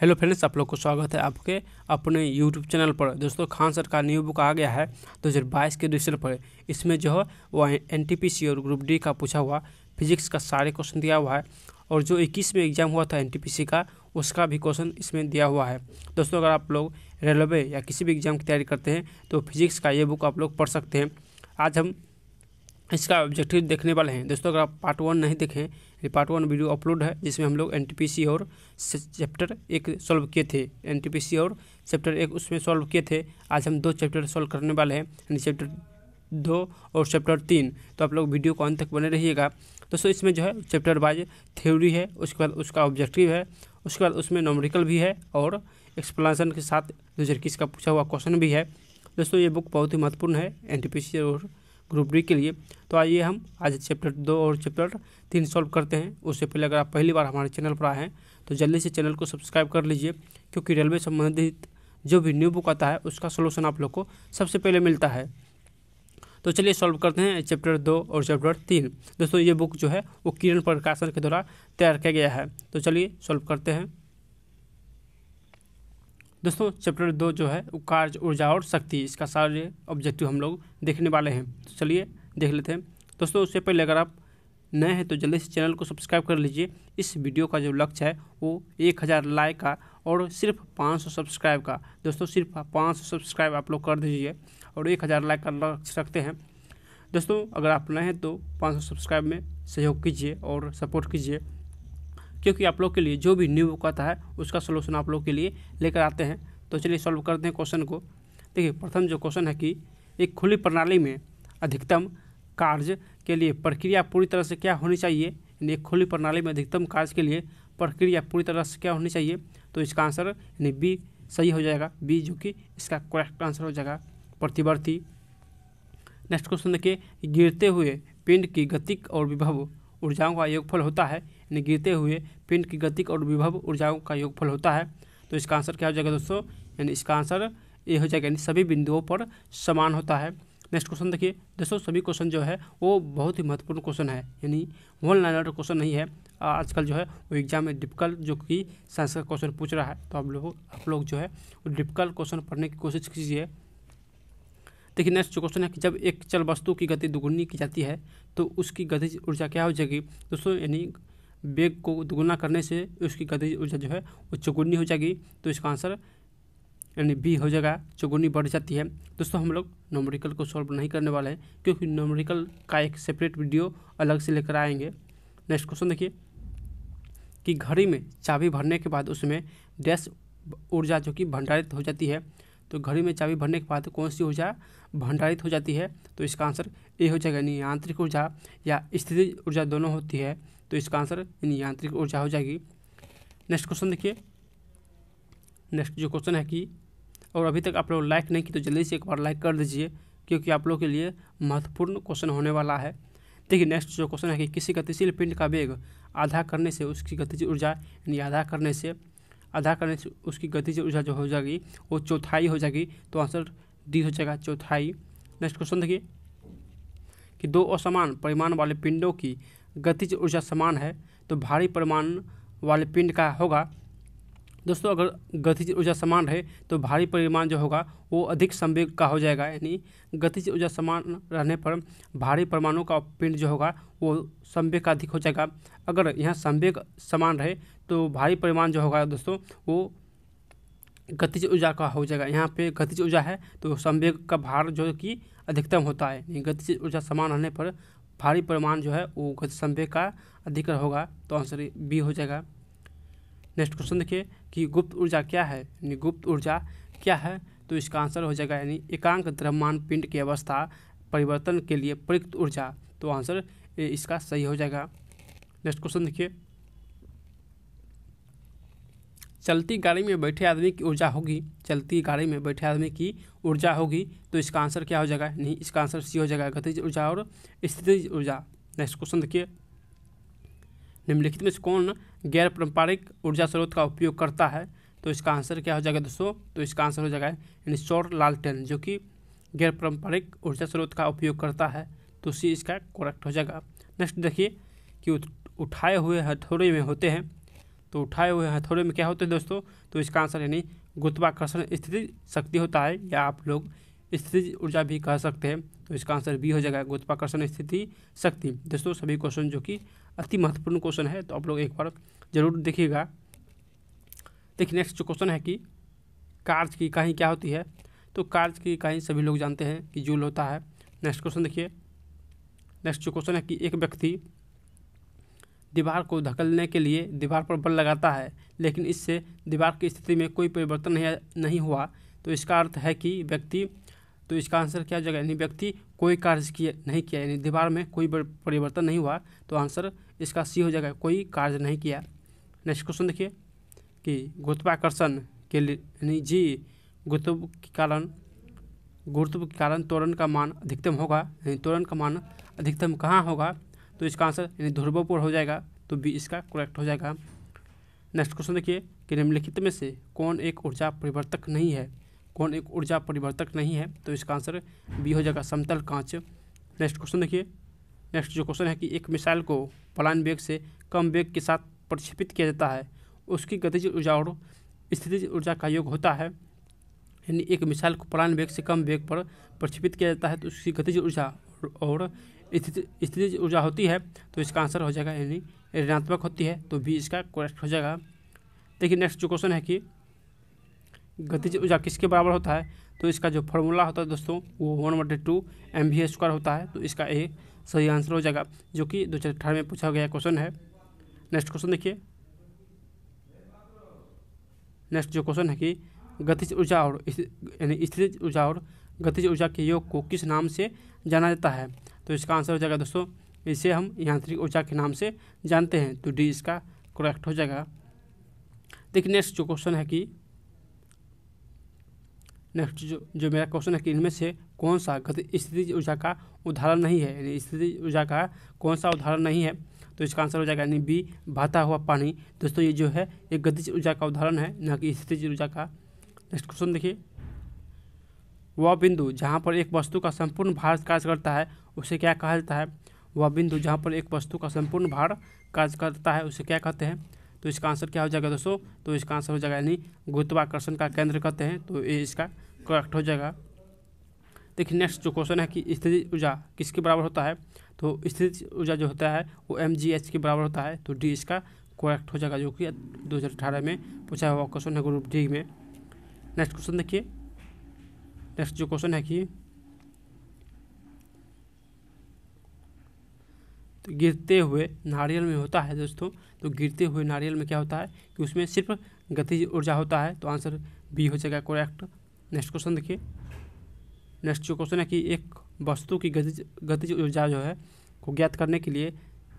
hello friends आप लोग को स्वागत है आपके अपने यूट्यूब चैनल पर दोस्तों खान सर का न्यू बुक आ गया है 2022 के एडिशन पर इसमें जो है वो एन और ग्रुप डी का पूछा हुआ फिजिक्स का सारे क्वेश्चन दिया हुआ है और जो इक्कीस में एग्जाम हुआ था एन का उसका भी क्वेश्चन इसमें दिया हुआ है दोस्तों अगर आप लोग रेलवे या किसी भी एग्जाम की तैयारी करते हैं तो फिजिक्स का ये बुक आप लोग पढ़ सकते हैं आज हम इसका ऑब्जेक्टिव देखने वाले हैं दोस्तों अगर आप पार्ट वन नहीं देखें ये पार्ट वन वीडियो अपलोड है जिसमें हम लोग एन और चैप्टर एक सॉल्व किए थे एन और चैप्टर एक उसमें सॉल्व किए थे आज हम दो चैप्टर सॉल्व करने वाले हैं चैप्टर दो और चैप्टर तीन तो आप लोग वीडियो को अंत तक बने रहिएगा दोस्तों इसमें जो है चैप्टर वाइज थ्योरी है उसके बाद उसका ऑब्जेक्टिव है उसके बाद उसमें नॉमरिकल भी है और एक्सप्लेनेशन के साथ दो का पूछा हुआ क्वेश्चन भी है दोस्तों ये बुक बहुत ही महत्वपूर्ण है एन और ग्रुप डी के लिए तो आइए हम आज चैप्टर दो और चैप्टर तीन सॉल्व करते हैं उससे पहले अगर आप पहली बार हमारे चैनल पर आए हैं तो जल्दी से चैनल को सब्सक्राइब कर लीजिए क्योंकि रेलवे संबंधित जो भी न्यू बुक आता है उसका सोल्यूशन आप लोग को सबसे पहले मिलता है तो चलिए सॉल्व करते हैं चैप्टर दो और चैप्टर तीन दोस्तों ये बुक जो है वो किरण प्रकाशन के द्वारा तैयार किया गया है तो चलिए सॉल्व करते हैं दोस्तों चैप्टर दो जो है कार्य ऊर्जा और शक्ति इसका सारे ऑब्जेक्टिव हम लोग देखने वाले हैं तो चलिए देख लेते हैं दोस्तों उससे पहले अगर आप नए हैं तो जल्दी से चैनल को सब्सक्राइब कर लीजिए इस वीडियो का जो लक्ष्य है वो एक हज़ार लाइक का और सिर्फ पाँच सौ सब्सक्राइब का दोस्तों सिर्फ पाँच सौ सब्सक्राइब आप लोग कर दीजिए और एक हज़ार लाइक का लक्ष्य रखते हैं दोस्तों अगर आप नए हैं तो पाँच सौ सब्सक्राइब में सहयोग कीजिए और सपोर्ट कीजिए क्योंकि आप लोग के लिए जो भी न्यू कहता है उसका सोल्यूशन आप लोग के लिए लेकर आते हैं तो चलिए सॉल्व करते हैं क्वेश्चन को देखिए प्रथम जो क्वेश्चन है कि एक खुली प्रणाली में अधिकतम कार्य के लिए प्रक्रिया पूरी तरह से क्या होनी चाहिए यानी एक खुली प्रणाली में अधिकतम कार्य के लिए प्रक्रिया पूरी तरह से क्या होनी चाहिए तो इसका आंसर यानी बी सही हो जाएगा बी जो कि इसका करेक्ट आंसर हो जाएगा प्रतिवर्ती नेक्स्ट क्वेश्चन देखिए गिरते हुए पिंड की गतिक और विभव ऊर्जाओं का योगफल होता है ने गिरते हुए पिंड की गतिक और विभव ऊर्जाओं का योगफल होता है तो इसका आंसर क्या हो जाएगा दोस्तों यानी इसका आंसर ये हो जाएगा यानी सभी बिंदुओं पर समान होता है नेक्स्ट क्वेश्चन देखिए दोस्तों सभी क्वेश्चन जो है वो बहुत ही महत्वपूर्ण क्वेश्चन है यानी वन लाइनर क्वेश्चन नहीं है आजकल जो है वो एग्जाम में डिफिकल्ट जो कि साइंस का क्वेश्चन पूछ रहा है तो आप लोग आप लोग जो है वो डिफिकल्ट क्वेश्चन पढ़ने की कोशिश कीजिए देखिए नेक्स्ट क्वेश्चन है कि जब एक चल वस्तु की गति दुगुनी की जाती है तो उसकी गति ऊर्जा क्या हो जाएगी दोस्तों यानी वेग को दुगुना करने से उसकी गति ऊर्जा जो है वो चौगुनी हो जाएगी तो इसका आंसर यानी बी हो जाएगा चौगुनी बढ़ जाती है दोस्तों हम लोग नोमरिकल को सॉल्व नहीं करने वाले हैं क्योंकि नोमरिकल का एक सेपरेट वीडियो अलग से लेकर आएंगे नेक्स्ट क्वेश्चन देखिए कि घड़ी में चाबी भरने के बाद उसमें डैश ऊर्जा जो कि भंडारित हो जाती है तो घड़ी में चाबी भरने के बाद कौन सी ऊर्जा भंडारित हो जाती है तो इसका आंसर ए हो जाएगा यानी आंतरिक ऊर्जा या स्थिति ऊर्जा दोनों होती है तो इसका आंसर यानी यांत्रिक ऊर्जा हो जाएगी नेक्स्ट क्वेश्चन देखिए नेक्स्ट जो क्वेश्चन है कि और अभी तक आप लोग लाइक नहीं की तो जल्दी से एक बार लाइक कर दीजिए क्योंकि आप लोग के लिए महत्वपूर्ण क्वेश्चन होने वाला है देखिए नेक्स्ट जो क्वेश्चन है कि किसी गतिशील पिंड का वेग आधा करने से उसकी गतिशील ऊर्जा यानी आधा करने से आधा करने से उसकी गतिशील ऊर्जा जो हो जाएगी वो चौथाई हो जाएगी तो आंसर डी हो जाएगा चौथाई नेक्स्ट क्वेश्चन देखिए कि दो असमान परिमाण वाले पिंडों की गतिज ऊर्जा समान है तो भारी परिमाण वाले पिंड का होगा दोस्तों अगर गतिज ऊर्जा समान रहे तो भारी परिमाण जो होगा वो अधिक संवेग का हो जाएगा यानी गतिज ऊर्जा समान रहने पर भारी परमाणु का पिंड जो होगा वो संवेग का अधिक हो जाएगा अगर यहाँ संवेग समान रहे तो भारी परिमाण जो होगा दोस्तों वो गतिज ऊर्जा का हो जाएगा यहाँ पे गतिज ऊर्जा है तो संवेग का भार जो कि अधिकतम होता है गतिज ऊर्जा समान रहने पर भारी परिमाण जो है वो गति संवेग का अधिकार होगा तो आंसर बी हो जाएगा नेक्स्ट क्वेश्चन देखिए कि गुप्त ऊर्जा क्या है यानी गुप्त ऊर्जा क्या है तो इसका आंसर हो जाएगा यानी एकांक द्रव्यमान पिंड की अवस्था परिवर्तन के लिए प्रयुक्त ऊर्जा तो आंसर इसका सही हो जाएगा नेक्स्ट क्वेश्चन देखिए चलती गाड़ी में बैठे आदमी की ऊर्जा होगी चलती गाड़ी में बैठे आदमी की ऊर्जा होगी तो इसका आंसर क्या हो जाएगा नहीं इसका आंसर सी हो जाएगा गतिज ऊर्जा और स्थिति ऊर्जा नेक्स्ट क्वेश्चन देखिए निम्नलिखित में से कौन गैर पारंपरिक ऊर्जा स्रोत का उपयोग करता है तो इसका आंसर क्या हो जाएगा दोस्तों तो इसका आंसर हो जाएगा यानी सौर लालटेन जो कि गैर पारंपरिक ऊर्जा स्रोत का उपयोग करता है तो सी इसका करेक्ट हो जाएगा नेक्स्ट देखिए कि उठाए हुए हथौड़े में होते हैं तो उठाए हुए हथौड़े में क्या होते हैं दोस्तों तो इसका आंसर यानी गुरुत्वाकर्षण स्थिति शक्ति होता है या आप लोग स्थिति ऊर्जा भी कह सकते हैं तो इसका आंसर बी हो जाएगा गुरुत्वाकर्षण स्थिति शक्ति दोस्तों सभी क्वेश्चन जो कि अति महत्वपूर्ण क्वेश्चन है तो आप लोग एक बार जरूर देखिएगा देखिए नेक्स्ट जो क्वेश्चन है कि कार्ज की इकाई क्या होती है तो कार्ज की इकाई सभी लोग जानते हैं कि जूल होता है नेक्स्ट क्वेश्चन देखिए नेक्स्ट जो क्वेश्चन है कि एक व्यक्ति दीवार को धकलने के लिए दीवार पर बल लगाता है लेकिन इससे दीवार की स्थिति में कोई परिवर्तन नहीं नहीं हुआ तो इसका अर्थ है कि व्यक्ति तो इसका आंसर क्या हो जाएगा यानी व्यक्ति कोई कार्य किया नहीं किया यानी दीवार में कोई परिवर्तन नहीं हुआ तो आंसर इसका सी हो जाएगा कोई कार्य नहीं किया नेक्स्ट क्वेश्चन देखिए कि गुरुत्वाकर्षण के लिए यानी जी गुरुत्व के कारण गुरुत्व के कारण त्वरण का मान अधिकतम होगा यानी त्वरण का मान अधिकतम कहाँ होगा तो इसका आंसर यानी ध्रुवपुर हो जाएगा तो बी इसका करेक्ट हो जाएगा नेक्स्ट क्वेश्चन देखिए कि निम्नलिखित में से कौन एक ऊर्जा परिवर्तक नहीं है कौन एक ऊर्जा परिवर्तक नहीं है तो इसका आंसर बी हो जाएगा समतल कांच नेक्स्ट क्वेश्चन देखिए नेक्स्ट जो क्वेश्चन है कि एक मिसाइल को पलायन वेग से कम वेग के साथ प्रक्षेपित किया जाता है उसकी गतिज ऊर्जा और स्थितिज ऊर्जा का योग होता है यानी एक मिसाइल को पलायन वेग से कम वेग पर प्रक्षेपित किया जाता है तो उसकी गतिज ऊर्जा और स्थिति ऊर्जा होती है तो इसका आंसर हो जाएगा यानी ऋणात्मक होती है तो भी इसका करेक्ट हो जाएगा देखिए नेक्स्ट जो क्वेश्चन है कि गतिज ऊर्जा किसके बराबर होता है तो इसका जो फॉर्मूला होता है दोस्तों वो वन बटे टू एम वी स्क्वायर होता है तो इसका ए सही आंसर हो जाएगा जो कि दो हज़ार अठारह में पूछा गया क्वेश्चन है नेक्स्ट क्वेश्चन देखिए नेक्स्ट जो क्वेश्चन है कि गतिज ऊर्जा और यानी स्थिति ऊर्जा और गतिज ऊर्जा के योग को किस नाम से जाना जाता है तो इसका आंसर हो जाएगा दोस्तों इसे हम यांत्रिक ऊर्जा के नाम से जानते हैं तो डी इसका करेक्ट हो जाएगा देखिए नेक्स्ट जो क्वेश्चन है कि नेक्स्ट जो जो मेरा क्वेश्चन है कि इनमें से कौन सा गति स्थिति ऊर्जा का उदाहरण नहीं है यानी स्थिति ऊर्जा का कौन सा उदाहरण नहीं है तो इसका आंसर हो जाएगा यानी बी भाता हुआ पानी दोस्तों ये जो है ये गति ऊर्जा का उदाहरण है न कि स्थिति ऊर्जा का नेक्स्ट क्वेश्चन देखिए वह बिंदु जहाँ पर एक वस्तु का संपूर्ण भार कार्य करता है उसे क्या कहा जाता है वह बिंदु जहाँ पर एक वस्तु का संपूर्ण भार कार्य करता है उसे क्या कहते हैं तो इसका आंसर क्या हो जाएगा दोस्तों तो इसका आंसर हो जाएगा यानी गुरुत्वाकर्षण का केंद्र कहते हैं तो ये इसका करेक्ट हो जाएगा देखिए नेक्स्ट जो क्वेश्चन है कि स्थिति ऊर्जा किसके बराबर होता है तो स्थिति ऊर्जा जो होता है वो एम जी एच के बराबर होता है तो डी इसका करेक्ट हो जाएगा जो कि दो हज़ार अठारह में पूछा हुआ क्वेश्चन है ग्रुप डी में नेक्स्ट क्वेश्चन देखिए नेक्स्ट जो क्वेश्चन है कि तो गिरते हुए नारियल में होता है दोस्तों तो गिरते हुए नारियल में क्या होता है कि उसमें सिर्फ गतिज ऊर्जा होता है तो आंसर बी हो जाएगा करेक्ट नेक्स्ट क्वेश्चन देखिए नेक्स्ट जो क्वेश्चन है कि एक वस्तु की गतिज गतिज ऊर्जा जो है को ज्ञात करने के लिए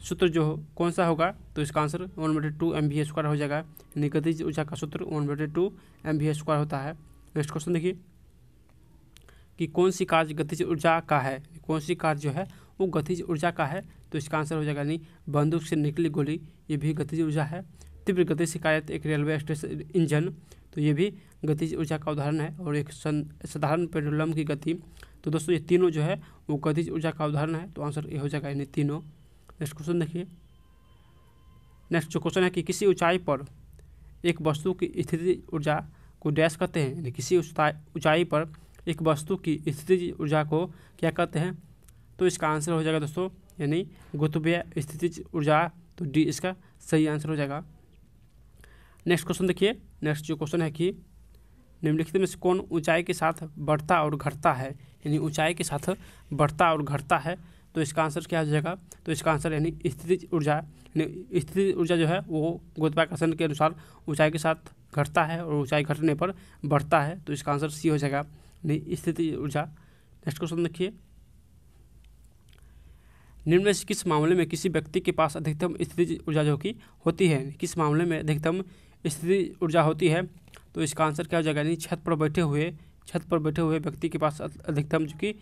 सूत्र जो हो, कौन सा होगा तो इसका आंसर वन बटे टू एम स्क्वायर हो जाएगा यानी गतिज ऊर्जा का सूत्र वन बटे टू एम स्क्वायर होता है नेक्स्ट क्वेश्चन देखिए कि कौन सी कार्य गतिज ऊर्जा का है कौन सी कार्य जो है वो गतिज ऊर्जा का है तो इसका आंसर हो जाएगा नहीं बंदूक से निकली गोली ये भी गतिज ऊर्जा है तीव्र गति शिकायत एक रेलवे स्टेशन इंजन तो ये भी गतिज ऊर्जा का उदाहरण है और एक साधारण पेट्रोलम की गति तो दोस्तों ये तीनों जो है वो गतिज ऊर्जा का उदाहरण है तो आंसर ये हो जाएगा यानी तीनों नेक्स्ट क्वेश्चन देखिए नेक्स्ट जो क्वेश्चन है कि किसी ऊंचाई पर एक वस्तु की स्थिति ऊर्जा को डैश कहते हैं यानी किसी ऊंचाई पर एक वस्तु की स्थिति ऊर्जा को क्या कहते हैं तो इसका आंसर हो जाएगा दोस्तों यानी गुतव्य स्थिति ऊर्जा तो डी इसका सही आंसर हो जाएगा नेक्स्ट क्वेश्चन देखिए नेक्स्ट जो क्वेश्चन है कि निम्नलिखित में से कौन ऊंचाई के साथ बढ़ता और घटता है यानी ऊंचाई के साथ बढ़ता और घटता है तो इसका आंसर क्या हो जाएगा तो इसका आंसर यानी स्थिति ऊर्जा यानी स्थिति ऊर्जा जो है वो गुरुत्वाकर्षण के अनुसार ऊंचाई के साथ घटता है और ऊंचाई घटने पर बढ़ता है तो इसका आंसर सी हो जाएगा स्थिति ऊर्जा नेक्स्ट क्वेश्चन देखिए निम्न से किस मामले में किसी व्यक्ति के पास अधिकतम स्थिति ऊर्जा जो कि होती है किस मामले में अधिकतम स्थिति ऊर्जा होती है तो इसका आंसर क्या हो जाएगा यानी छत पर बैठे हुए छत पर बैठे हुए व्यक्ति के पास अधिकतम जो कि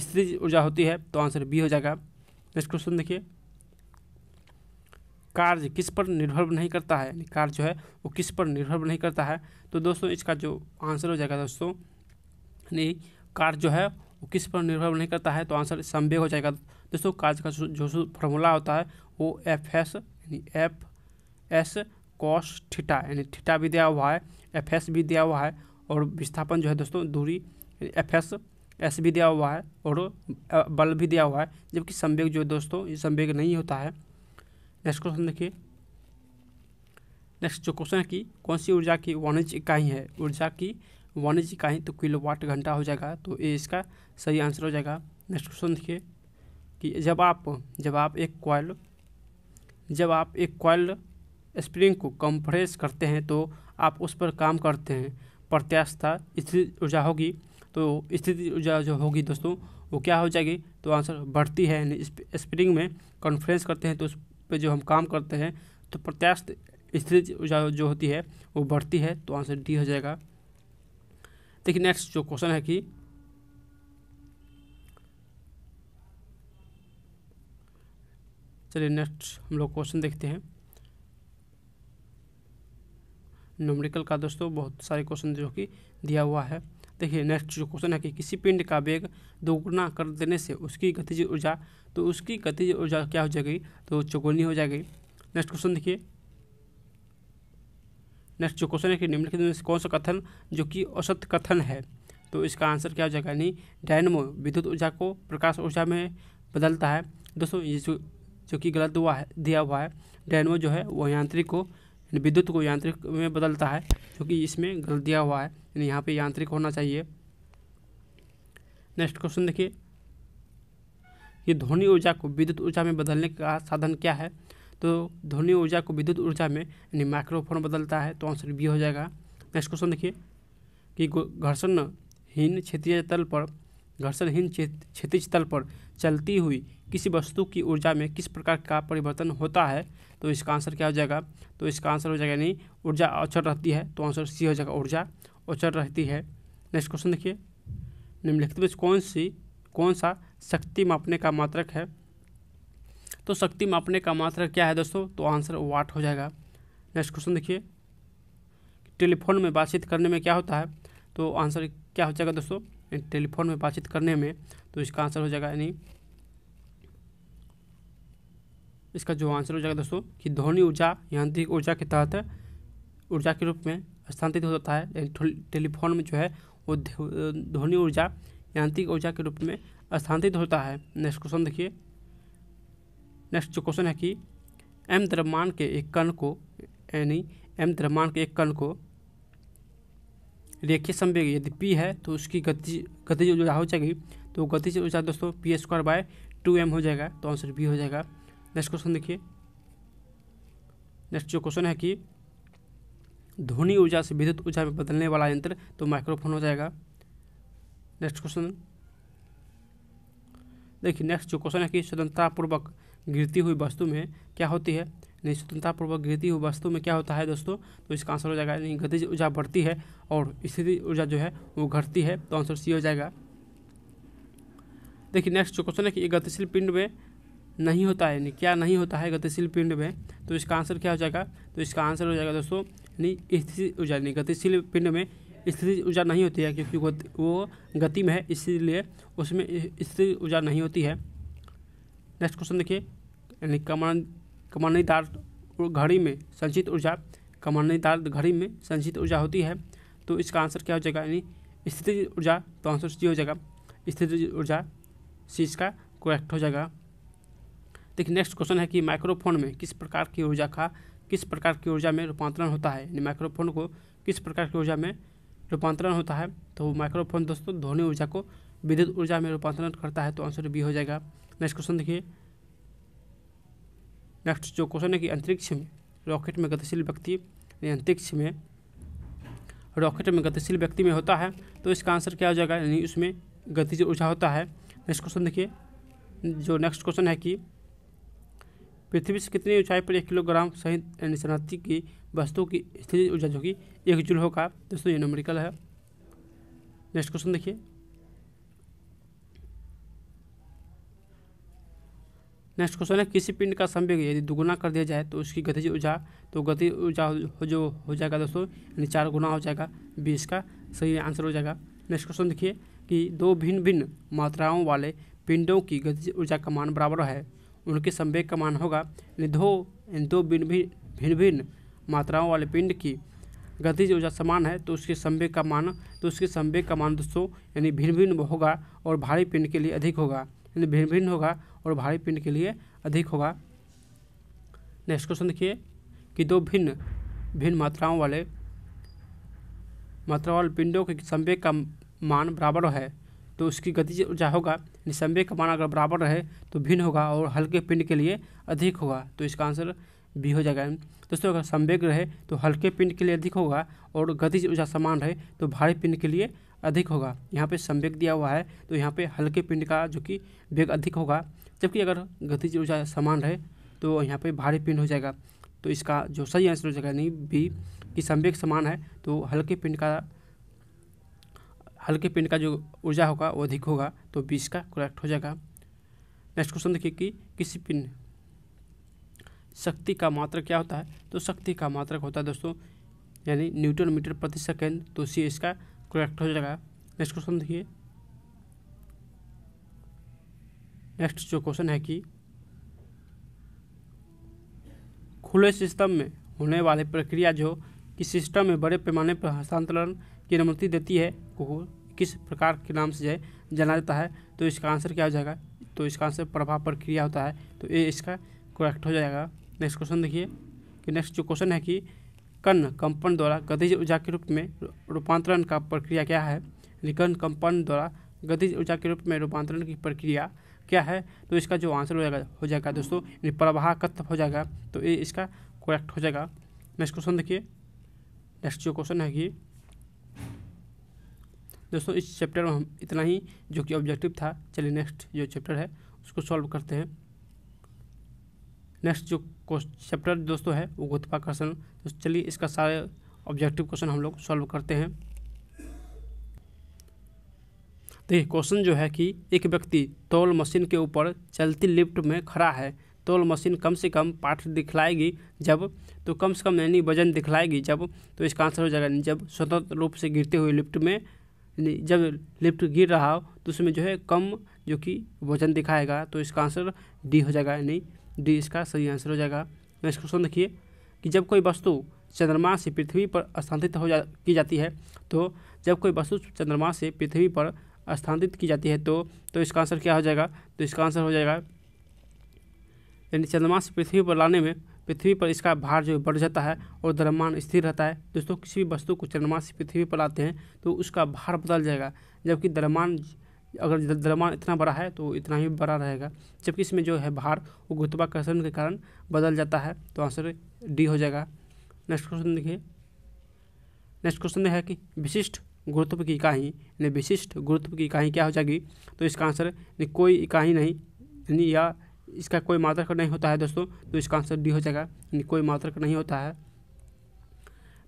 स्थिति ऊर्जा होती है तो आंसर बी हो जाएगा नेक्स्ट क्वेश्चन देखिए कार्य किस पर निर्भर नहीं करता है कार्य जो है वो किस पर निर्भर नहीं करता है तो दोस्तों इसका जो आंसर हो जाएगा दोस्तों नहीं कार्य जो है वो किस पर निर्भर नहीं करता है तो आंसर संवेग हो जाएगा दोस्तों कार्य का जो फॉर्मूला होता है वो एफ एस यानी एफ एस कॉस ठीठा यानी थीटा भी दिया हुआ है एफ एस भी दिया हुआ है और विस्थापन जो है दोस्तों दूरी एफ एस एस भी दिया हुआ है और बल भी दिया हुआ है जबकि संवेग जो है दोस्तों ये संवेग नहीं होता है नेक्स्ट क्वेश्चन देखिए नेक्स्ट जो क्वेश्चन है कि कौन सी ऊर्जा की वाणिज्य इकाई है ऊर्जा की वन जी का ही तो किलो वाट घंटा हो जाएगा तो ये इसका सही आंसर हो जाएगा नेक्स्ट क्वेश्चन देखिए कि जब आप जब आप एक कॉयल जब आप एक कॉयल स्प्रिंग को कंप्रेस करते हैं तो आप उस पर काम करते हैं प्रत्याशा स्थिति ऊर्जा होगी तो स्थिति ऊर्जा जो होगी दोस्तों वो क्या हो जाएगी तो आंसर बढ़ती है स्प्रिंग में कॉन्फ्रेंस करते हैं तो उस पर जो हम काम करते हैं तो प्रत्याश स्थिति ऊर्जा जो होती है वो बढ़ती है तो आंसर डी हो जाएगा देखिए नेक्स्ट जो क्वेश्चन है कि चलिए नेक्स्ट हम लोग क्वेश्चन देखते हैं न्यूमरिकल का दोस्तों बहुत सारे क्वेश्चन जो कि दिया हुआ है देखिए नेक्स्ट जो क्वेश्चन है कि किसी पिंड का वेग दोगुना कर देने से उसकी गतिज ऊर्जा तो उसकी गतिज ऊर्जा क्या हो जाएगी तो चौगुनी हो जाएगी नेक्स्ट क्वेश्चन देखिए नेक्स्ट जो क्वेश्चन है कि निम्नलिखित में से कौन सा कथन जो कि औसत कथन है तो इसका आंसर क्या हो जाएगा यानी डायनमो विद्युत ऊर्जा को प्रकाश ऊर्जा में बदलता है दोस्तों ये जो जो कि गलत हुआ है दिया हुआ है डायनमो जो है वो यांत्रिक को विद्युत को यांत्रिक में बदलता है जो कि इसमें गलत दिया हुआ है यानी यहाँ पे यांत्रिक होना चाहिए नेक्स्ट क्वेश्चन देखिए ये ध्वनि ऊर्जा को विद्युत ऊर्जा में बदलने का साधन क्या है तो ध्वनि ऊर्जा को विद्युत ऊर्जा में यानी माइक्रोफोन बदलता है तो आंसर बी हो जाएगा नेक्स्ट क्वेश्चन देखिए कि घर्षणहीन क्षेत्रीय तल पर घर्षणहीन क्षेत्रीय तल पर चलती हुई किसी वस्तु की ऊर्जा में किस प्रकार का परिवर्तन होता है तो इसका आंसर क्या हो जाएगा तो इसका आंसर हो जाएगा यानी ऊर्जा अचर रहती है तो आंसर सी हो जाएगा ऊर्जा अचर रहती है नेक्स्ट क्वेश्चन देखिए निम्नलिखित में कौन सी कौन सा शक्ति मापने का मात्रक है तो शक्ति मापने का मात्रक क्या है दोस्तों तो आंसर वाट हो जाएगा नेक्स्ट क्वेश्चन देखिए टेलीफोन में बातचीत करने में क्या होता है तो आंसर क्या हो जाएगा दोस्तों टेलीफोन में बातचीत करने में तो इसका आंसर हो जाएगा यानी इसका जो आंसर हो जाएगा दोस्तों कि ध्वनि ऊर्जा यांत्रिक ऊर्जा के तहत ऊर्जा के रूप में स्थानांतरित हो जाता है टेलीफोन में जो है वो ध्वनि ऊर्जा यांत्रिक ऊर्जा के रूप में स्थानांतरित होता है नेक्स्ट क्वेश्चन देखिए नेक्स्ट जो क्वेश्चन है कि एम द्रव्यमान के एक कण को यानी एम द्रव्यमान के एक कण को रेखीय संवेग यदि पी है तो उसकी गति गति ऊर्जा हो जाएगी तो गति से ऊर्जा दोस्तों P square by two M हो जाएगा तो आंसर बी हो जाएगा नेक्स्ट क्वेश्चन देखिए नेक्स्ट जो क्वेश्चन है कि ध्वनि ऊर्जा से विद्युत ऊर्जा में बदलने वाला यंत्र तो माइक्रोफोन हो जाएगा नेक्स्ट क्वेश्चन देखिए नेक्स्ट जो क्वेश्चन है कि स्वतंत्रतापूर्वक गिरती हुई वस्तु में क्या होती है स्वतंत्रतापूर्वक गिरती हुई वस्तु में क्या होता है दोस्तों तो इसका आंसर हो जाएगा यानी गतिज ऊर्जा बढ़ती है और स्थिति ऊर्जा जो है वो घटती है तो आंसर सी हो जाएगा देखिए नेक्स्ट जो क्वेश्चन है कि ये गतिशील पिंड में नहीं होता है यानी क्या नहीं होता है गतिशील पिंड में तो इसका आंसर क्या हो जाएगा तो इसका आंसर हो जाएगा दोस्तों यानी स्थिति ऊर्जा यानी गतिशील पिंड में स्थिति ऊर्जा नहीं होती है क्योंकि वो गति में है इसीलिए उसमें स्थिति ऊर्जा नहीं होती है नेक्स्ट क्वेश्चन देखिए यानी कमान कमानी दार घड़ी में संचित ऊर्जा कमानी दार घड़ी में संचित ऊर्जा होती है तो इसका आंसर क्या हो जाएगा यानी स्थिति ऊर्जा तो आंसर सी हो जाएगा स्थिति ऊर्जा सी इसका करेक्ट हो जाएगा देखिए नेक्स्ट क्वेश्चन है कि माइक्रोफोन में किस प्रकार की ऊर्जा का किस प्रकार की ऊर्जा में रूपांतरण होता है यानी माइक्रोफोन को किस प्रकार की ऊर्जा में रूपांतरण होता है तो माइक्रोफोन दोस्तों ध्वनि ऊर्जा को विद्युत ऊर्जा में रूपांतरण करता है तो आंसर बी हो जाएगा नेक्स्ट क्वेश्चन देखिए नेक्स्ट जो क्वेश्चन है कि अंतरिक्ष में रॉकेट में गतिशील व्यक्ति अंतरिक्ष में रॉकेट में गतिशील व्यक्ति में होता है तो इसका आंसर क्या हो जाएगा यानी उसमें गति जो ऊर्जा होता है नेक्स्ट क्वेश्चन देखिए जो नेक्स्ट क्वेश्चन है कि पृथ्वी से कितनी ऊंचाई पर एक किलोग्राम सहित यानी शनाती की वस्तु की स्थिति ऊर्जा जो कि एक जुल होगा दोस्तों ये नंबरिकल है नेक्स्ट क्वेश्चन देखिए नेक्स्ट क्वेश्चन है किसी पिंड का संवेग यदि दुगुना कर दिया जाए तो उसकी गतिज ऊर्जा तो गति ऊर्जा जो हो जाएगा दोस्तों यानी चार गुना हो जाएगा बीस का सही आंसर हो जाएगा नेक्स्ट क्वेश्चन देखिए कि दो भिन्न भिन्न मात्राओं वाले पिंडों की गतिज ऊर्जा का मान बराबर है उनके संवेग का मान होगा यानी दो दो भिन्न भिन्न भिन्न मात्राओं वाले पिंड की गतिज ऊर्जा समान है तो उसके संवेग का मान तो उसके संवेग का मान दोस्तों यानी भिन्न भिन्न होगा और भारी पिंड के लिए अधिक होगा यानी भिन्न भिन्न होगा और भारी पिंड के लिए अधिक होगा नेक्स्ट क्वेश्चन देखिए कि दो भिन्न भिन्न मात्राओं वाले मात्रा वाले पिंडों के संवेग का मान बराबर है तो उसकी गति ऊर्जा होगा संवेग का मान अगर बराबर रहे तो भिन्न होगा और हल्के पिंड के लिए अधिक होगा तो इसका आंसर बी हो जाएगा दोस्तों अगर संवेग रहे तो हल्के पिंड के लिए अधिक होगा और गति ऊर्जा समान रहे तो भारी पिंड के लिए अधिक होगा यहाँ पे संवेग दिया हुआ है तो यहाँ पे हल्के पिंड का जो कि वेग अधिक होगा जबकि अगर गतिज ऊर्जा समान रहे तो यहाँ पर भारी पिंड हो जाएगा तो इसका जो सही आंसर हो जाएगा नहीं बी कि संवेक समान है तो हल्के पिंड का हल्के पिंड का जो ऊर्जा होगा वो अधिक होगा तो बीस का करेक्ट हो जाएगा नेक्स्ट क्वेश्चन देखिए कि किसी पिंड शक्ति का मात्रक क्या होता है तो शक्ति का मात्रक होता है दोस्तों यानी न्यूटन मीटर प्रति सेकेंड तो सी इसका करेक्ट हो जाएगा नेक्स्ट क्वेश्चन देखिए नेक्स्ट जो क्वेश्चन है कि खुले सिस्टम में होने वाली प्रक्रिया जो कि सिस्टम में बड़े पैमाने पर हस्तांतरण की अनुमति देती है वो किस प्रकार के नाम से जाना जाता है तो इसका आंसर क्या हो जाएगा तो इसका आंसर प्रभाव प्रक्रिया होता है तो ये इसका करेक्ट हो जाएगा नेक्स्ट क्वेश्चन देखिए कि नेक्स्ट जो क्वेश्चन है कि कन्न कंपन द्वारा गतिज ऊर्जा के रूप में रूपांतरण का प्रक्रिया क्या है कर्ण कंपन द्वारा गतिज ऊर्जा के रूप में रूपांतरण की प्रक्रिया क्या है तो इसका जो आंसर हो जाएगा हो जाएगा दोस्तों प्रवाहकत्व हो जाएगा तो ये इसका करेक्ट हो जाएगा नेक्स्ट क्वेश्चन देखिए नेक्स्ट जो क्वेश्चन है कि दोस्तों इस चैप्टर में हम इतना ही जो कि ऑब्जेक्टिव था चलिए नेक्स्ट जो चैप्टर है उसको सॉल्व करते हैं नेक्स्ट जो चैप्टर दोस्तों है वो गुरुत्वाकर्षण तो चलिए इसका सारे ऑब्जेक्टिव क्वेश्चन हम लोग सॉल्व करते हैं देखिए क्वेश्चन जो है कि एक व्यक्ति तौल मशीन के ऊपर चलती लिफ्ट में खड़ा है तौल मशीन कम से कम पाठ दिखलाएगी जब तो कम से कम यानी वजन दिखलाएगी जब तो इसका आंसर हो जाएगा जब स्वतंत्र रूप से गिरते हुए लिफ्ट में जब लिफ्ट गिर रहा हो तो उसमें जो है कम जो कि वजन दिखाएगा तो इसका आंसर डी हो जाएगा यानी डी इसका सही आंसर हो जाएगा नेक्स्ट तो क्वेश्चन देखिए कि जब कोई वस्तु चंद्रमा से पृथ्वी पर स्थानांतरित हो जा की जाती है तो जब कोई वस्तु चंद्रमा से पृथ्वी पर स्थानांतरित की जाती है तो तो इसका आंसर क्या हो जाएगा तो इसका आंसर हो जाएगा यानी चंद्रमा से पृथ्वी पर लाने में पृथ्वी पर इसका भार जो बढ़ जाता है और द्रव्यमान स्थिर रहता है दोस्तों किसी भी वस्तु को चंद्रमा से पृथ्वी पर लाते हैं तो उसका भार बदल जाएगा जबकि द्रव्यमान अगर द्रव्यमान इतना बड़ा है तो इतना ही बड़ा रहेगा जबकि इसमें जो है भार वो गुरुत्वाकर्षण के कारण बदल जाता है तो आंसर डी हो जाएगा नेक्स्ट क्वेश्चन देखिए नेक्स्ट क्वेश्चन है कि विशिष्ट गुरुत्व की इकाई यानी विशिष्ट गुरुत्व की इकाई क्या हो जाएगी तो इसका आंसर कोई इकाई नहीं यानी या इसका कोई मात्रक नहीं होता है दोस्तों तो इसका आंसर डी हो जाएगा यानी कोई मात्रक नहीं होता है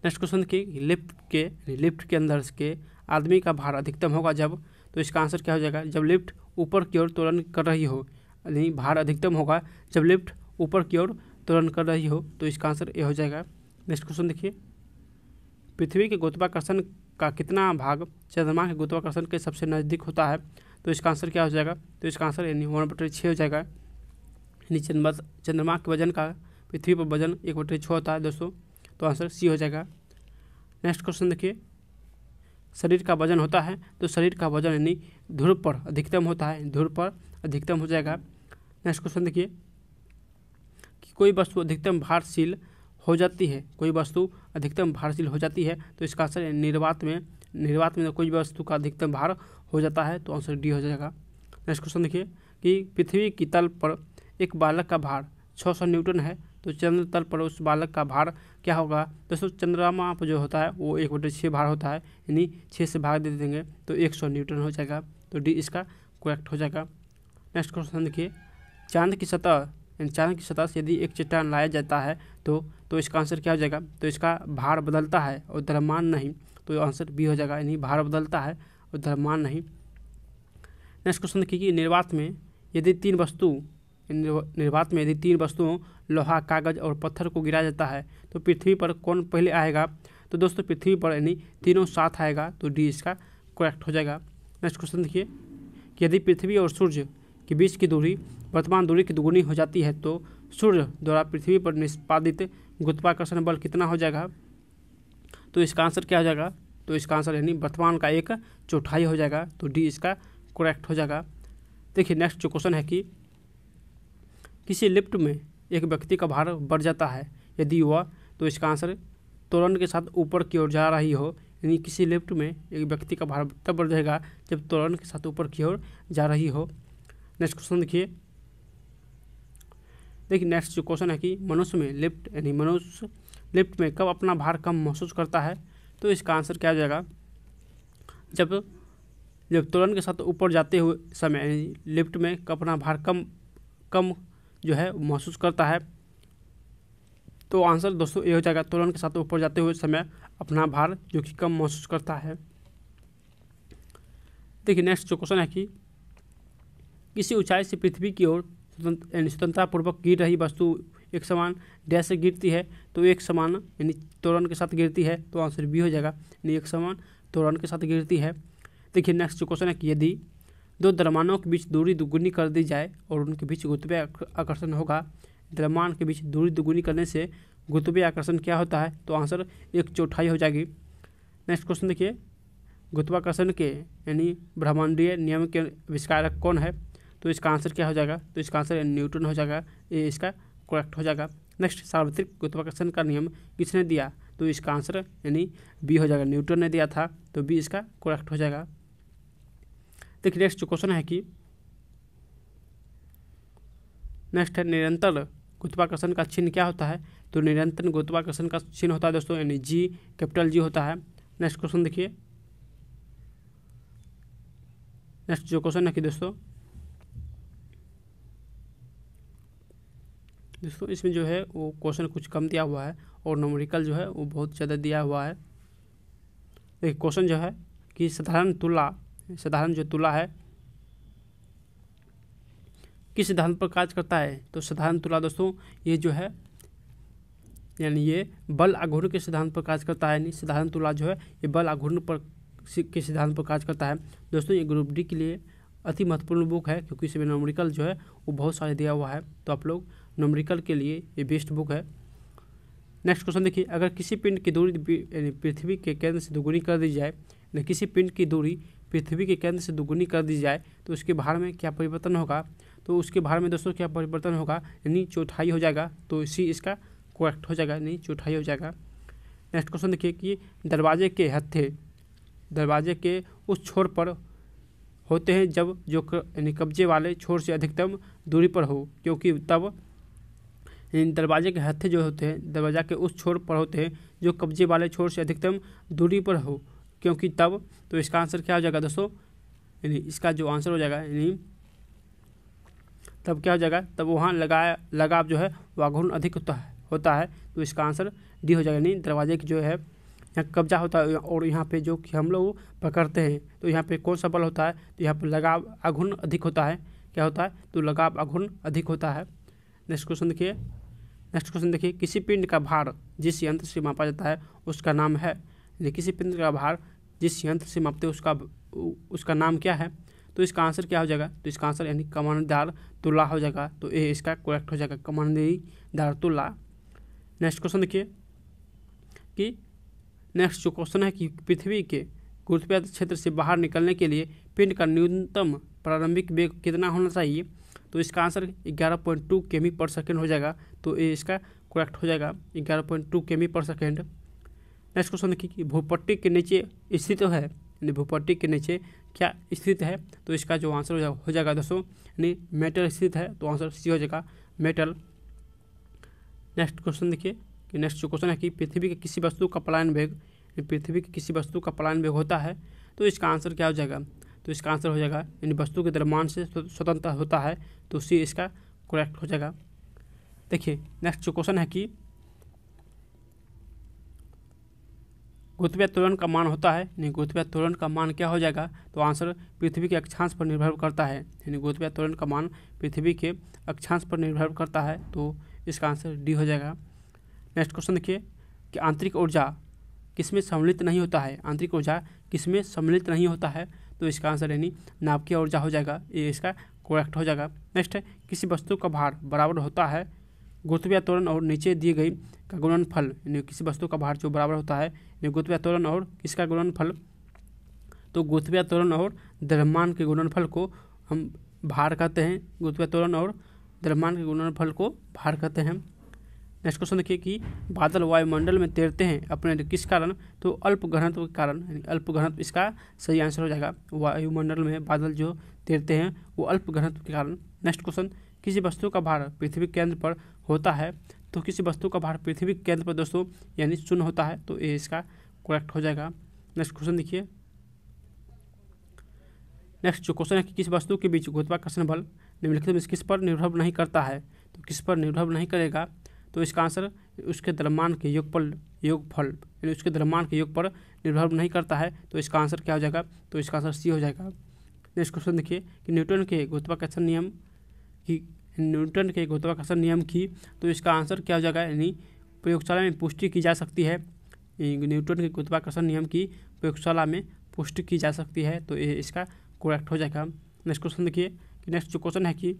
नेक्स्ट क्वेश्चन देखिए लिफ्ट के लिफ्ट के अंदर के आदमी का भार अधिकतम होगा जब तो इसका आंसर क्या हो जाएगा जब लिफ्ट ऊपर की ओर तुलन कर रही हो यानी भार अधिकतम होगा जब लिफ्ट ऊपर की ओर त्वरण कर रही हो तो इसका आंसर ए हो जाएगा नेक्स्ट क्वेश्चन देखिए पृथ्वी के गुरुत्वाकर्षण का कितना भाग चंद्रमा के गुरुत्वाकर्षण के सबसे नज़दीक होता है तो इसका आंसर क्या हो जाएगा तो इसका आंसर यानी वन बटे छः हो जाएगा यानी चंद्रमा चंद्रमा के वजन का पृथ्वी पर वजन एक बटे छः होता है दोस्तों तो आंसर सी हो जाएगा नेक्स्ट क्वेश्चन देखिए शरीर का वजन होता है तो शरीर का वजन यानी ध्रुव पर अधिकतम होता है ध्रुव पर अधिकतम हो जाएगा नेक्स्ट क्वेश्चन देखिए कि कोई वस्तु अधिकतम भारशील हो जाती है कोई वस्तु अधिकतम भारशील हो जाती है तो इसका आंसर निर्वात में निर्वात में कोई वस्तु का अधिकतम भार हो जाता है तो आंसर डी हो जाएगा नेक्स्ट क्वेश्चन देखिए कि पृथ्वी की तल पर एक बालक का भार 600 न्यूटन है तो चंद्र तल पर उस बालक का भार क्या होगा दोस्तों चंद्रमा पर जो होता है वो एक बटे छः भार होता है यानी छः से भाग दे देंगे तो एक सौ न्यूटन हो जाएगा तो डी इसका करेक्ट हो जाएगा नेक्स्ट क्वेश्चन देखिए चांद की सतह चांद की सतह से यदि एक चट्टान लाया जाता है तो तो इसका आंसर क्या हो जाएगा तो इसका भार बदलता है और द्रव्यमान नहीं तो आंसर बी हो जाएगा यानी भार बदलता है और द्रव्यमान नहीं नेक्स्ट क्वेश्चन देखिए कि निर्वात में यदि तीन वस्तु निर्वात में यदि तीन वस्तुओं लोहा कागज और पत्थर को गिरा जाता है तो पृथ्वी पर कौन पहले आएगा तो दोस्तों पृथ्वी पर यानी तीनों साथ आएगा तो डी इसका करेक्ट हो जाएगा नेक्स्ट क्वेश्चन देखिए यदि पृथ्वी और सूर्य के बीच की दूरी वर्तमान दूरी की दुगुनी हो जाती है तो सूर्य द्वारा पृथ्वी पर निष्पादित गुरुत्वाकर्षण बल कितना हो जाएगा तो इसका आंसर क्या हो जाएगा तो इसका आंसर यानी वर्तमान का एक चौथाई हो जाएगा तो डी इसका करेक्ट हो जाएगा देखिए नेक्स्ट जो क्वेश्चन है कि किसी लिफ्ट में एक व्यक्ति का भार बढ़ जाता है यदि हुआ तो इसका आंसर तोरण के साथ ऊपर की ओर जा रही हो यानी किसी लिफ्ट में एक व्यक्ति का भार तब बढ़ जाएगा जब त्वरण के साथ ऊपर की ओर जा रही हो नेक्स्ट क्वेश्चन देखिए देखिए नेक्स्ट जो क्वेश्चन है कि मनुष्य में लिफ्ट यानी मनुष्य लिफ्ट में कब अपना भार कम महसूस करता है तो इसका आंसर क्या हो जाएगा जब जब तुरन के साथ ऊपर जाते हुए समय यानी लिफ्ट में अपना भार कम कम जो है महसूस करता है तो आंसर दोस्तों ये हो जाएगा तुरन के साथ ऊपर जाते हुए समय अपना भार जो कि कम महसूस करता है देखिए नेक्स्ट जो क्वेश्चन है कि किसी ऊंचाई से पृथ्वी की ओर स्वतंत्रतापूर्वक गिर रही वस्तु एक समान डैश से गिरती है तो एक समान यानी त्वरण के साथ गिरती है तो आंसर बी हो जाएगा यानी एक समान त्वरण के साथ गिरती है देखिए नेक्स्ट जो क्वेश्चन है कि यदि दो द्रमानों के बीच दूरी दुगुनी कर दी जाए और उनके बीच गुतव्य आकर्षण होगा द्रमान के बीच दूरी दुगुनी करने से गुतबे आकर्षण क्या होता है तो आंसर एक चौथाई हो जाएगी नेक्स्ट क्वेश्चन देखिए गुतवाकर्षण के यानी ब्रह्मांडीय नियम के आविष्कारक कौन है तो इसका आंसर क्या हो जाएगा तो इसका आंसर न्यूटन हो जाएगा ये इसका करेक्ट हो जाएगा नेक्स्ट सार्वत्रिक गुरुत्वाकर्षण का नियम किसने दिया तो इसका आंसर यानी बी हो जाएगा न्यूटन ने दिया था तो बी इसका करेक्ट हो जाएगा देखिए नेक्स्ट जो क्वेश्चन है कि नेक्स्ट है निरंतर गुरुत्वाकर्षण का चिन्ह क्या होता है तो निरंतर गुरुत्वाकर्षण का चिन्ह होता है दोस्तों यानी जी कैपिटल जी होता है नेक्स्ट क्वेश्चन देखिए नेक्स्ट जो क्वेश्चन है कि दोस्तों दोस्तों इसमें जो है वो क्वेश्चन कुछ कम दिया हुआ है और नोमरिकल जो है वो बहुत ज़्यादा दिया हुआ है एक क्वेश्चन जो है कि साधारण तुला साधारण जो तुला है किस सिद्धांत पर कार्य करता है तो साधारण तुला दोस्तों ये जो है यानी ये बल आघूर्ण के सिद्धांत पर कार्य करता है यानी साधारण तुला जो है ये बल आघूर्ण पर के सिद्धांत पर कार्य करता है दोस्तों ये ग्रुप डी के लिए अति महत्वपूर्ण बुक है क्योंकि इसमें नोमरिकल जो है वो बहुत सारे दिया हुआ है तो आप लोग नोमरिकल के लिए ये बेस्ट बुक है नेक्स्ट क्वेश्चन देखिए अगर किसी पिंड की दूरी पृथ्वी के केंद्र से दुगुनी कर दी जाए या किसी पिंड की दूरी पृथ्वी के केंद्र से दुगुनी कर दी जाए तो उसके भार में क्या परिवर्तन होगा तो उसके भार में दोस्तों क्या परिवर्तन होगा यानी चौथाई हो जाएगा तो इसी इसका करेक्ट हो जाएगा यानी चौथाई हो जाएगा नेक्स्ट क्वेश्चन देखिए कि दरवाजे के हथे दरवाजे के उस छोर पर होते हैं जब जो कब्जे वाले छोर से अधिकतम दूरी पर हो क्योंकि तब दरवाजे के हत्थे जो होते हैं दरवाजा के उस छोर पर होते हैं जो कब्जे वाले छोर से अधिकतम दूरी पर हो क्योंकि तब तो इसका आंसर क्या हो जाएगा दोस्तों यानी इसका जो आंसर हो जाएगा यानी तब क्या हो जाएगा तब वहाँ लगाया लगाव जो है वाघुन अधिक होता है होता है तो इसका आंसर डी हो जाएगा यानी दरवाजे की जो है यहाँ कब्जा होता है और यहाँ पे जो कि हम लोग पकड़ते हैं तो यहाँ पे कौन सा बल होता है तो यहाँ पे लगाव अघुन अधिक होता है क्या होता है तो लगाव अघुन अधिक होता है नेक्स्ट क्वेश्चन देखिए नेक्स्ट क्वेश्चन देखिए किसी पिंड का भार जिस यंत्र से मापा जाता है उसका नाम है यानी किसी पिंड का भार जिस यंत्र से मापते उसका उसका नाम क्या है तो इसका आंसर क्या हो जाएगा तो इसका आंसर यानी कमानदार तुला हो जाएगा तो ये इसका करेक्ट हो जाएगा कमानदार तुला नेक्स्ट क्वेश्चन देखिए कि नेक्स्ट जो क्वेश्चन है कि पृथ्वी के गुरुत्वाकर्षण क्षेत्र से बाहर निकलने के लिए पिंड का न्यूनतम प्रारंभिक वेग कितना होना चाहिए तो इसका आंसर 11.2 केमी पर सेकेंड हो जाएगा तो ये इसका करेक्ट हो जाएगा 11.2 केमी पर सेकेंड नेक्स्ट क्वेश्चन देखिए कि भूपट्टी के नीचे स्थित तो है यानी भूपट्टी के नीचे क्या स्थित है तो इसका जो आंसर हो जाएगा हो जाएगा दोस्तों यानी मेटल स्थित है तो आंसर सी हो जाएगा मेटल नेक्स्ट क्वेश्चन देखिए नेक्स्ट जो क्वेश्चन है कि पृथ्वी के किसी वस्तु का पलायन वेग पृथ्वी की किसी वस्तु का पलायन वेग होता है तो इसका आंसर क्या हो जाएगा तो इसका आंसर हो जाएगा यानी वस्तु के द्रव्यमान से स्वतंत्र होता है तो सी इसका करेक्ट हो जाएगा देखिए नेक्स्ट जो क्वेश्चन है कि गुरुत्वीय त्वरण का मान होता है यानी गुरुत्वीय त्वरण का मान क्या हो जाएगा तो आंसर पृथ्वी के अक्षांश पर निर्भर करता है यानी गुरुत्वीय त्वरण का मान पृथ्वी के अक्षांश पर निर्भर करता है तो इसका आंसर डी हो जाएगा नेक्स्ट क्वेश्चन देखिए कि आंतरिक ऊर्जा किसमें सम्मिलित नहीं होता है आंतरिक ऊर्जा किसमें सम्मिलित नहीं होता है तो इसका आंसर यानी नाभिकीय ऊर्जा हो जाएगा ये इसका करेक्ट हो जाएगा नेक्स्ट है किसी वस्तु का भार बराबर होता है गुरुत्वीय त्वरण और नीचे दिए गई का गुणनफल यानी किसी वस्तु का भार जो बराबर होता है यानी गुरुत्वीय त्वरण और किसका गुणनफल तो गुरुत्वीय त्वरण और द्रव्यमान के गुणनफल को हम भार कहते हैं गुरुत्वीय त्वरण और द्रव्यमान के गुणनफल को भार कहते हैं नेक्स्ट क्वेश्चन देखिए कि बादल वायुमंडल में तैरते हैं अपने किस कारण तो अल्प घनत्व के कारण अल्प घनत्व इसका सही आंसर हो जाएगा वायुमंडल में बादल जो तैरते हैं वो अल्प घनत्व के कारण नेक्स्ट क्वेश्चन किसी वस्तु का भार पृथ्वी केंद्र पर होता है तो किसी वस्तु का भार पृथ्वी केंद्र पर दोस्तों यानी शून्य होता है तो ये इसका करेक्ट हो जाएगा नेक्स्ट क्वेश्चन देखिए नेक्स्ट जो क्वेश्चन है कि किस वस्तु के बीच गुरुत्वाकर्षण बल निम्नलिखित में किस पर निर्भर नहीं करता है तो किस पर निर्भर नहीं करेगा तो इसका आंसर उसके द्रव्यमान के योग पर योग फल यानी उसके द्रव्यमान के योग पर निर्भर नहीं करता है तो इसका आंसर क्या हो जाएगा तो इसका आंसर सी हो जाएगा नेक्स्ट क्वेश्चन देखिए कि न्यूटन के गुरुत्वाकर्षण नियम की न्यूटन के गुरुत्वाकर्षण नियम की तो इसका आंसर क्या हो जाएगा यानी प्रयोगशाला में पुष्टि की जा सकती है न्यूटन के गुरुत्वाकर्षण नियम की प्रयोगशाला में पुष्टि की जा सकती है तो ये इसका करेक्ट हो जाएगा नेक्स्ट क्वेश्चन देखिए कि नेक्स्ट जो क्वेश्चन है कि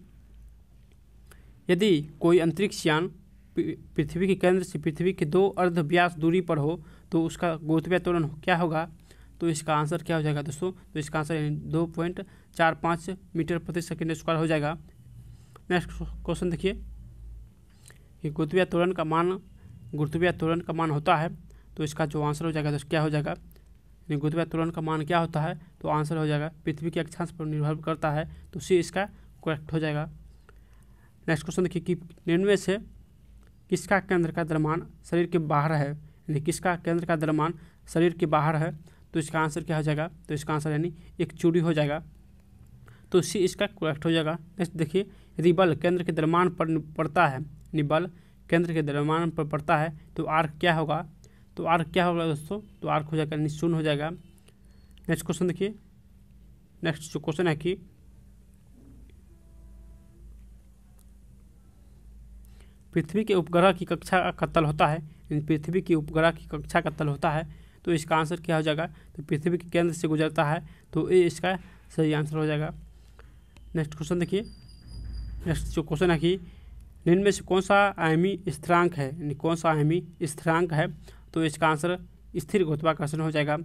यदि कोई अंतरिक्ष यान पृथ्वी के केंद्र से पृथ्वी के दो अर्ध व्यास दूरी पर हो तो उसका गुरुत्वीय त्वरण क्या होगा तो इसका आंसर क्या हो जाएगा दोस्तों तो इसका आंसर दो पॉइंट चार पाँच मीटर प्रति सेकेंड स्क्वायर हो जाएगा नेक्स्ट क्वेश्चन देखिए कि गुरुत्वीय त्वरण का मान गुरुत्वीय तोरण का मान होता है तो इसका जो आंसर हो जाएगा दोस्तों क्या हो जाएगा यानी गुरुत्वीय तोरण का मान क्या होता है तो आंसर हो जाएगा पृथ्वी के अक्षांश पर निर्भर करता है तो सी इसका करेक्ट हो जाएगा नेक्स्ट क्वेश्चन देखिए कि निन्वे से किसका केंद्र का द्रव्यमान शरीर के बाहर है यानी किसका केंद्र का द्रव्यमान शरीर के बाहर है तो इसका आंसर क्या हो जाएगा तो इसका आंसर यानी एक चूड़ी हो जाएगा तो सी इसका करेक्ट हो जाएगा नेक्स्ट देखिए यदि बल केंद्र के द्रव्यमान पर पड़ता है यानी बल केंद्र के द्रव्यमान पर पड़ता है तो आर्क क्या होगा तो आर्क क्या होगा दोस्तों तो आर्क हो जाएगा यानी शून्य हो जाएगा नेक्स्ट क्वेश्चन देखिए नेक्स्ट जो क्वेश्चन है कि पृथ्वी के उपग्रह की कक्षा का तल होता है यानी पृथ्वी की उपग्रह की कक्षा का तल होता है तो इसका आंसर क्या हो जाएगा तो पृथ्वी के केंद्र से गुजरता है तो ये इसका सही आंसर हो जाएगा नेक्स्ट क्वेश्चन देखिए नेक्स्ट जो क्वेश्चन है कि निम्न में से कौन सा आयमी स्थिरांक है यानी कौन सा आयमी स्थिरांक है तो इसका आंसर स्थिर गुत्वाकर्षण हो जाएगा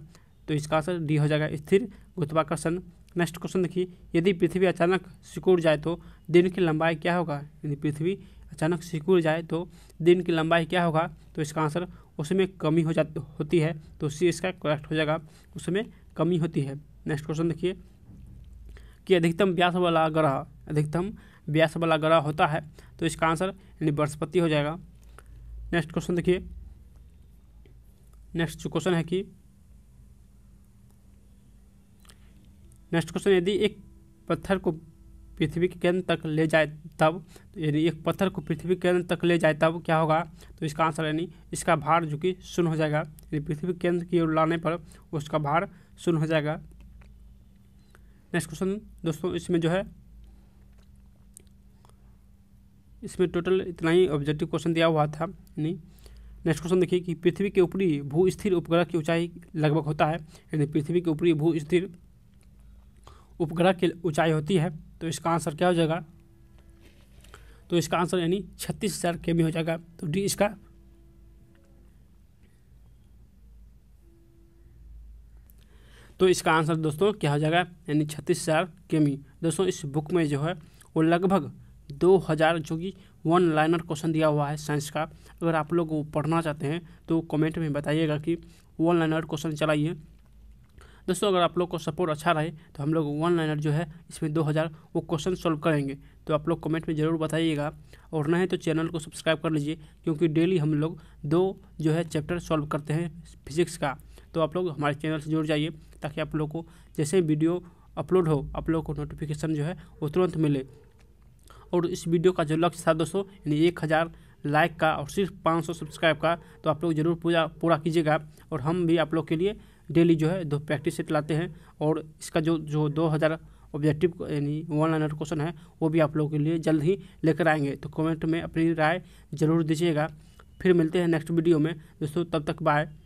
तो इसका आंसर डी हो जाएगा स्थिर गुत्वाकर्षण नेक्स्ट क्वेश्चन देखिए यदि पृथ्वी अचानक सिकुड़ जाए तो दिन की लंबाई क्या होगा यानी पृथ्वी अचानक सिकुड़ जाए तो दिन की लंबाई क्या होगा तो इसका आंसर उसमें कमी हो जाती होती है तो सी इसका करेक्ट हो जाएगा उसमें कमी होती है नेक्स्ट क्वेश्चन देखिए कि अधिकतम व्यास वाला ग्रह अधिकतम व्यास वाला ग्रह होता है तो इसका आंसर यानी बृहस्पति हो जाएगा नेक्स्ट क्वेश्चन देखिए नेक्स्ट क्वेश्चन है कि नेक्स्ट क्वेश्चन यदि एक पत्थर को पृथ्वी के केंद्र तक ले जाए तब तो यानी एक पत्थर को पृथ्वी के केंद्र तक ले जाए तब क्या होगा तो इसका आंसर यानी इसका भार जो कि शून्य हो जाएगा यानी पृथ्वी के केंद्र की ओर लाने पर उसका भार शून्य हो जाएगा नेक्स्ट क्वेश्चन दोस्तों इसमें जो है इसमें टोटल इतना ही ऑब्जेक्टिव क्वेश्चन दिया हुआ था यानी नेक्स्ट क्वेश्चन देखिए कि पृथ्वी के ऊपरी भू स्थिर उपग्रह की ऊंचाई लगभग होता है यानी पृथ्वी के ऊपरी भू स्थिर उपग्रह की ऊंचाई होती है तो इसका आंसर क्या हो जाएगा तो इसका आंसर यानी छत्तीस हज़ार के हो जाएगा तो डी इसका तो इसका आंसर दोस्तों क्या हो जाएगा यानी छत्तीस हज़ार केमी दोस्तों इस बुक में जो है वो लगभग दो हज़ार जो कि वन लाइनर क्वेश्चन दिया हुआ है साइंस का अगर आप लोग वो पढ़ना चाहते हैं तो कमेंट में बताइएगा कि वन लाइनर क्वेश्चन चलाइए दोस्तों अगर आप लोग को सपोर्ट अच्छा रहे तो हम लोग वन लाइनर जो है इसमें दो हज़ार वो क्वेश्चन सॉल्व करेंगे तो आप लोग कमेंट में ज़रूर बताइएगा और नहीं तो चैनल को सब्सक्राइब कर लीजिए क्योंकि डेली हम लोग दो जो है चैप्टर सॉल्व करते हैं फिजिक्स का तो आप लोग हमारे चैनल से जुड़ जाइए ताकि आप लोग को जैसे वीडियो अपलोड हो आप लोग को नोटिफिकेशन जो है वो तुरंत मिले और इस वीडियो का जो लक्ष्य था दोस्तों यानी एक हज़ार लाइक का और सिर्फ पाँच सौ सब्सक्राइब का तो आप लोग जरूर पूरा पूरा कीजिएगा और हम भी आप लोग के लिए डेली जो है दो प्रैक्टिस सेट लाते हैं और इसका जो जो दो हज़ार ऑब्जेक्टिव यानी वन लाइनर क्वेश्चन है वो भी आप लोगों के लिए जल्द ही लेकर आएंगे तो कमेंट में अपनी राय ज़रूर दीजिएगा फिर मिलते हैं नेक्स्ट वीडियो में दोस्तों तब तक बाय